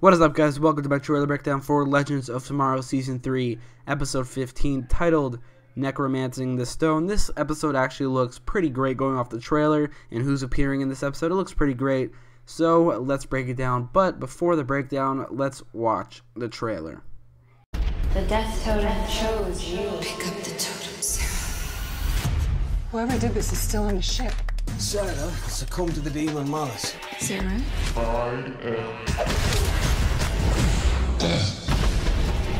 What is up, guys? Welcome to my trailer breakdown for Legends of Tomorrow Season 3, Episode 15, titled Necromancing the Stone. This episode actually looks pretty great going off the trailer and who's appearing in this episode. It looks pretty great, so let's break it down. But before the breakdown, let's watch the trailer. The Death Totem chose you. Pick up the totems. Whoever did this is still on the ship. Sarah succumbed to the demon Malice. Sarah? I am.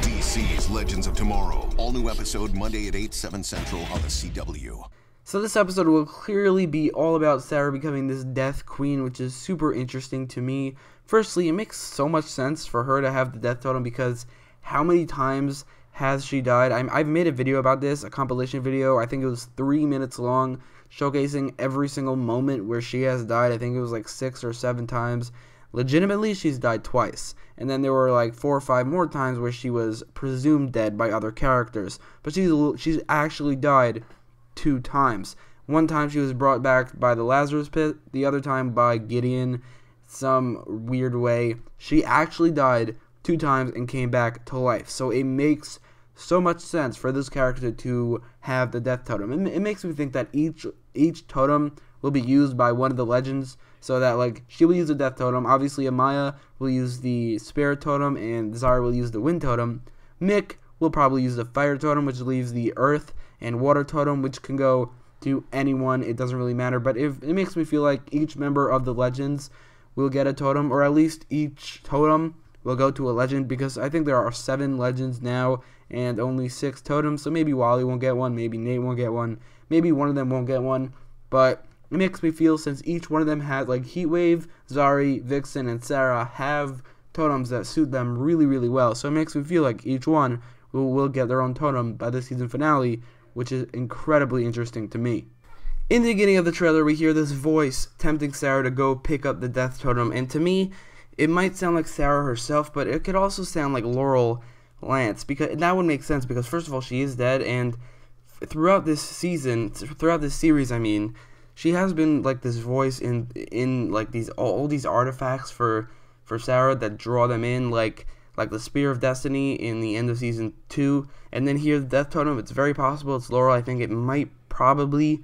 DC's Legends of Tomorrow. All new episode Monday at 8, 7 central on the CW. So this episode will clearly be all about Sarah becoming this Death Queen, which is super interesting to me. Firstly, it makes so much sense for her to have the Death Totem because how many times has she died? i have made a video about this, a compilation video. I think it was three minutes long, showcasing every single moment where she has died. I think it was like six or seven times legitimately she's died twice and then there were like four or five more times where she was presumed dead by other characters but she's she's actually died two times one time she was brought back by the Lazarus pit the other time by Gideon some weird way she actually died two times and came back to life so it makes so much sense for this character to have the death totem it, it makes me think that each each totem will be used by one of the legends so that like she will use the death totem. Obviously, Amaya will use the spirit totem, and Zara will use the wind totem. Mick will probably use the fire totem, which leaves the earth and water totem, which can go to anyone. It doesn't really matter. But if it makes me feel like each member of the legends will get a totem, or at least each totem will go to a legend, because I think there are seven legends now and only six totems. So maybe Wally won't get one, maybe Nate won't get one, maybe one of them won't get one. But it makes me feel since each one of them has like Heatwave, Zari, Vixen, and Sarah have totems that suit them really, really well. So it makes me feel like each one will, will get their own totem by the season finale, which is incredibly interesting to me. In the beginning of the trailer, we hear this voice tempting Sarah to go pick up the death totem, and to me, it might sound like Sarah herself, but it could also sound like Laurel Lance because that would make sense because first of all, she is dead, and throughout this season, throughout this series, I mean, she has been like this voice in in like these all, all these artifacts for for Sarah that draw them in like like the Spear of Destiny in the end of season two, and then here the Death Totem. It's very possible it's Laurel. I think it might probably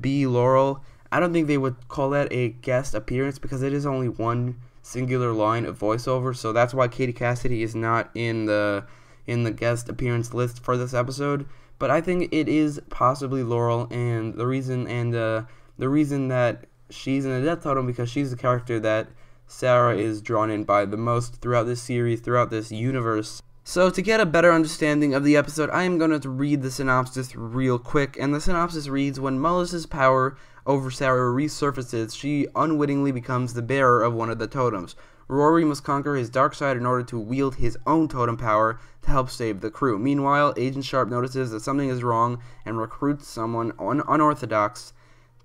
be Laurel. I don't think they would call that a guest appearance because it is only one singular line of voiceover. So that's why Katie Cassidy is not in the in the guest appearance list for this episode. But I think it is possibly Laurel, and the reason and uh, the reason that she's in the death totem because she's the character that Sarah is drawn in by the most throughout this series, throughout this universe. So to get a better understanding of the episode, I am going to read the synopsis real quick, and the synopsis reads, When Mullis's power over Sarah resurfaces, she unwittingly becomes the bearer of one of the totems. Rory must conquer his dark side in order to wield his own totem power to help save the crew. Meanwhile, Agent Sharp notices that something is wrong and recruits someone un unorthodox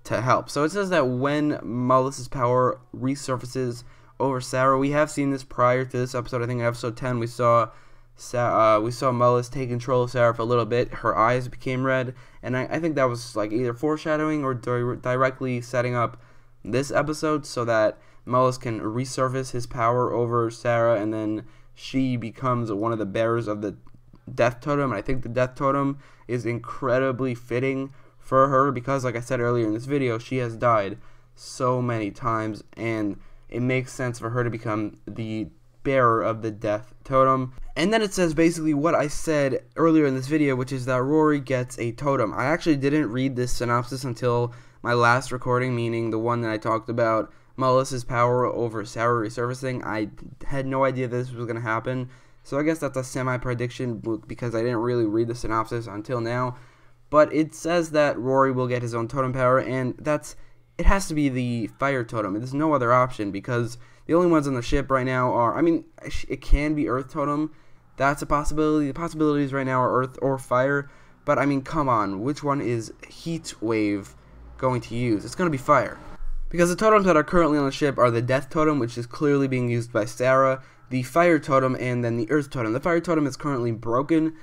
to help. So it says that when Mollus's power resurfaces over Sarah, we have seen this prior to this episode. I think in episode 10 we saw Sa- uh, we saw Mullus take control of Sarah for a little bit. Her eyes became red, and I, I think that was like either foreshadowing or di- directly setting up this episode so that Mullus can resurface his power over Sarah, and then she becomes one of the bearers of the Death Totem. And I think the Death Totem is incredibly fitting for her because, like I said earlier in this video, she has died so many times, and it makes sense for her to become the bearer of the death totem. And then it says basically what I said earlier in this video, which is that Rory gets a totem. I actually didn't read this synopsis until my last recording, meaning the one that I talked about Melissa's power over Sour resurfacing. I had no idea this was going to happen. So I guess that's a semi prediction because I didn't really read the synopsis until now. But it says that Rory will get his own totem power, and that's it has to be the fire totem. There's no other option because the only ones on the ship right now are I mean, it can be earth totem. That's a possibility. The possibilities right now are earth or fire, but I mean, come on, which one is heat wave going to use? It's going to be fire. Because the totems that are currently on the ship are the death totem, which is clearly being used by Sarah, the fire totem, and then the earth totem. The fire totem is currently broken,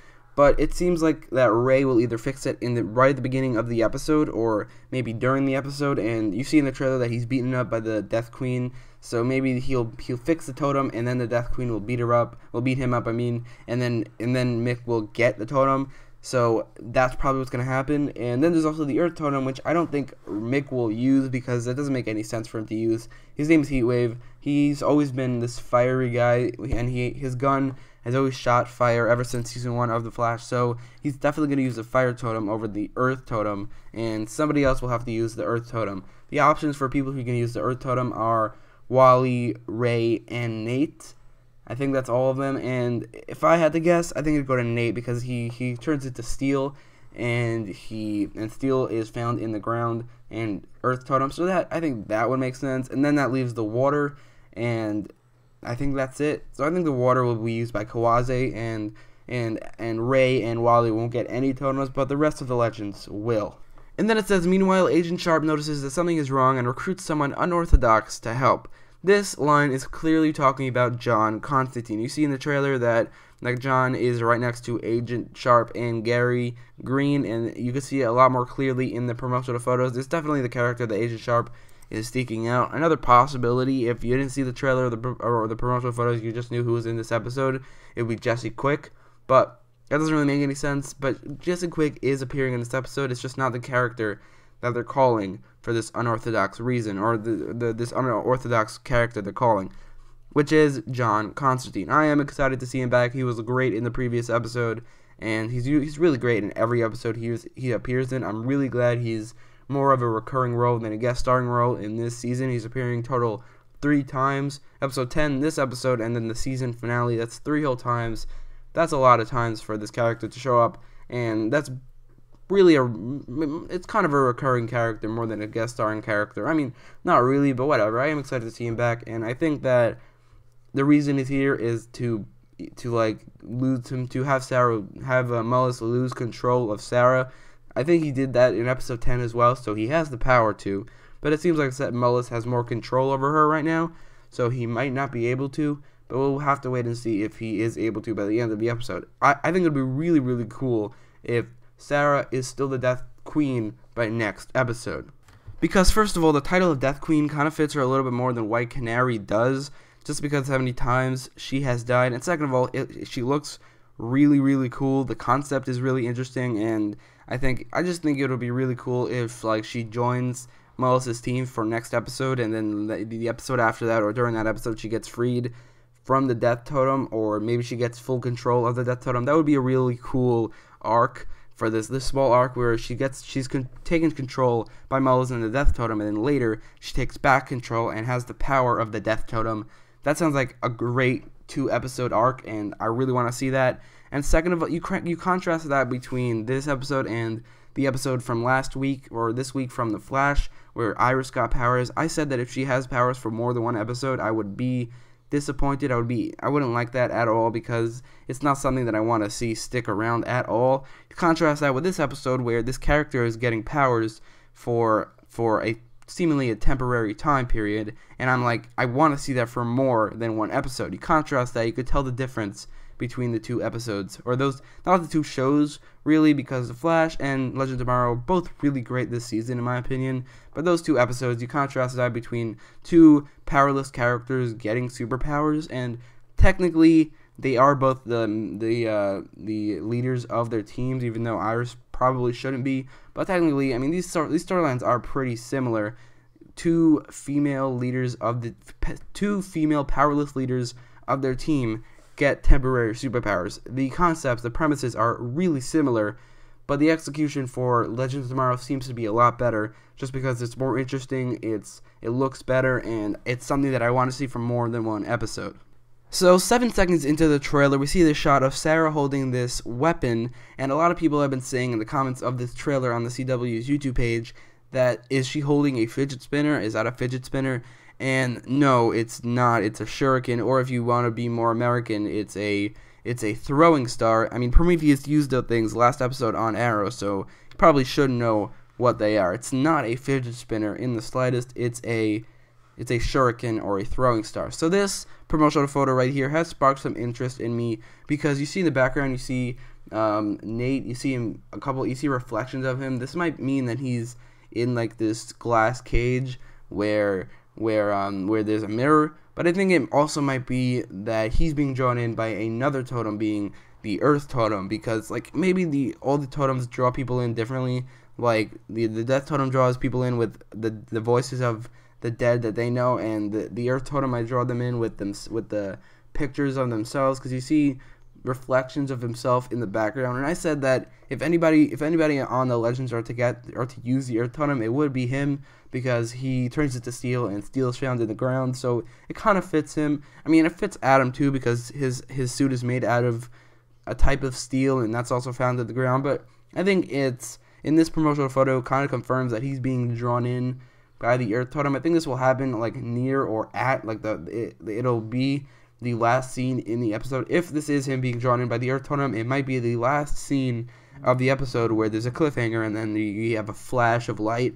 but it seems like that Ray will either fix it in the right at the beginning of the episode or maybe during the episode. And you see in the trailer that he's beaten up by the Death Queen, so maybe he'll he'll fix the totem, and then the Death Queen will beat her up, will beat him up. I mean, and then and then Mick will get the totem. So that's probably what's going to happen. And then there's also the Earth Totem, which I don't think Mick will use because that doesn't make any sense for him to use. His name is Heatwave. He's always been this fiery guy, and he his gun has always shot fire ever since season one of The Flash, so he's definitely going to use the fire totem over the earth totem, and somebody else will have to use the earth totem. The options for people who can use the earth totem are Wally, Ray, and Nate. I think that's all of them, and if I had to guess, I think it'd go to Nate because he, he turns it to steel, and he and steel is found in the ground and earth totem, so that I think that would make sense, and then that leaves the water and I think that's it. So I think the water will be used by Kawase and and and Ray and Wally won't get any totems, but the rest of the legends will. And then it says, meanwhile, Agent Sharp notices that something is wrong and recruits someone unorthodox to help. This line is clearly talking about John Constantine. You see in the trailer that like John is right next to Agent Sharp and Gary Green, and you can see it a lot more clearly in the promotional photos. It's definitely the character that Agent Sharp is seeking out. Another possibility, if you didn't see the trailer or the, or the promotional photos, you just knew who was in this episode, it would be Jesse Quick. But that doesn't really make any sense. But Jesse Quick is appearing in this episode. It's just not the character that they're calling for this unorthodox reason or the, the this unorthodox character they're calling, which is John Constantine. I am excited to see him back. He was great in the previous episode, and he's he's really great in every episode he was, he appears in. I'm really glad he's more of a recurring role than a guest starring role in this season. He's appearing total three times. Episode 10, this episode, and then the season finale. That's three whole times. That's a lot of times for this character to show up, and that's really a it's kind of a recurring character more than a guest starring character. I mean, not really, but whatever. I am excited to see him back, and I think that the reason he's here is to to like lose him to have Sarah have uh, Mullis lose control of Sarah I think he did that in episode 10 as well, so he has the power to. But it seems like Seth Mullis has more control over her right now, so he might not be able to. But we'll have to wait and see if he is able to by the end of the episode. I, I think it would be really, really cool if Sarah is still the Death Queen by next episode. Because, first of all, the title of Death Queen kind of fits her a little bit more than White Canary does, just because how many times she has died. And second of all, it, she looks really really cool. The concept is really interesting, and I think I just think it would be really cool if like she joins Melissa's team for next episode, and then the, the episode after that or during that episode she gets freed from the Death Totem, or maybe she gets full control of the Death Totem. That would be a really cool arc for this this small arc where she gets she's con- taken control by Melissa and the Death Totem, and then later she takes back control and has the power of the Death Totem that sounds like a great two episode arc, and I really want to see that. And second of all, you you contrast that between this episode and the episode from last week or this week from The Flash, where Iris got powers. I said that if she has powers for more than one episode, I would be disappointed. I would be I wouldn't like that at all because it's not something that I want to see stick around at all. Contrast that with this episode where this character is getting powers for for a seemingly a temporary time period, and I'm like, I want to see that for more than one episode. You contrast that, you could tell the difference between the two episodes, or those, not the two shows, really, because The Flash and Legend of Tomorrow both really great this season, in my opinion. But those two episodes, you contrast that between two powerless characters getting superpowers, and technically, they are both the the uh, the leaders of their teams, even though Iris probably shouldn't be. But technically, I mean, these these storylines are pretty similar two female leaders of the two female powerless leaders of their team get temporary superpowers. The concepts, the premises are really similar, but the execution for Legends of Tomorrow seems to be a lot better just because it's more interesting, it's it looks better and it's something that I want to see for more than one episode. So, seven seconds into the trailer, we see the shot of Sarah holding this weapon, and a lot of people have been saying in the comments of this trailer on the CW's YouTube page that is she holding a fidget spinner? Is that a fidget spinner? And no, it's not. It's a shuriken, or if you want to be more American, it's a it's a throwing star. I mean, Prometheus used those things last episode on Arrow, so you probably should know what they are. It's not a fidget spinner in the slightest. It's a it's a shuriken or a throwing star. So this promotional photo right here has sparked some interest in me because you see in the background, you see um, Nate, you see him a couple, you see reflections of him. This might mean that he's in like this glass cage where where um where there's a mirror. But I think it also might be that he's being drawn in by another totem being the earth totem because like maybe the all the totems draw people in differently. Like the the death totem draws people in with the the voices of the dead that they know, and the, the earth totem I draw them in with them with the pictures of themselves because you see reflections of himself in the background. And I said that if anybody if anybody on the Legends are to get or to use the Earth Totem, it would be him because he turns it to steel and steel is found in the ground. So it kind of fits him. I mean, it fits Adam too because his his suit is made out of a type of steel and that's also found in the ground. But I think it's in this promotional photo kind of confirms that he's being drawn in by the Earth Totem. I think this will happen like near or at like the it, it'll be the last scene in the episode. If this is him being drawn in by the Earth Totem, it might be the last scene of the episode where there's a cliffhanger and then you have a flash of light.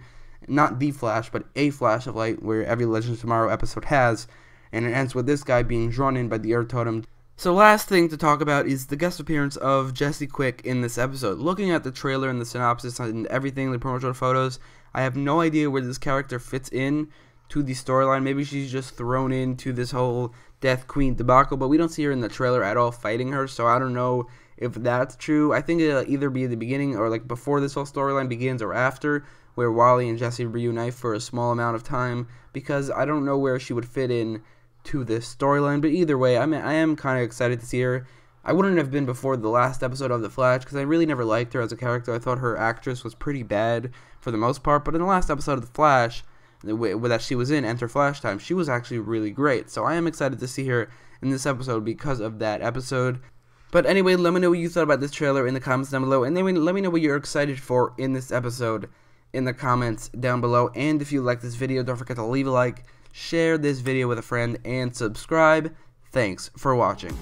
Not the flash, but a flash of light where every Legends of Tomorrow episode has. And it ends with this guy being drawn in by the Earth Totem. So, last thing to talk about is the guest appearance of Jesse Quick in this episode. Looking at the trailer and the synopsis and everything, the promotional photos, I have no idea where this character fits in to the storyline. Maybe she's just thrown into this whole Death Queen debacle, but we don't see her in the trailer at all fighting her, so I don't know if that's true. I think it'll either be the beginning or like before this whole storyline begins or after, where Wally and Jesse reunite for a small amount of time because I don't know where she would fit in to this storyline. But either way, I mean, I am kind of excited to see her. I wouldn't have been before the last episode of The Flash because I really never liked her as a character. I thought her actress was pretty bad for the most part, but in the last episode of The Flash, that she was in Enter Flash Time, she was actually really great. So I am excited to see her in this episode because of that episode. But anyway, let me know what you thought about this trailer in the comments down below, and then let me know what you're excited for in this episode in the comments down below. And if you like this video, don't forget to leave a like, share this video with a friend, and subscribe. Thanks for watching.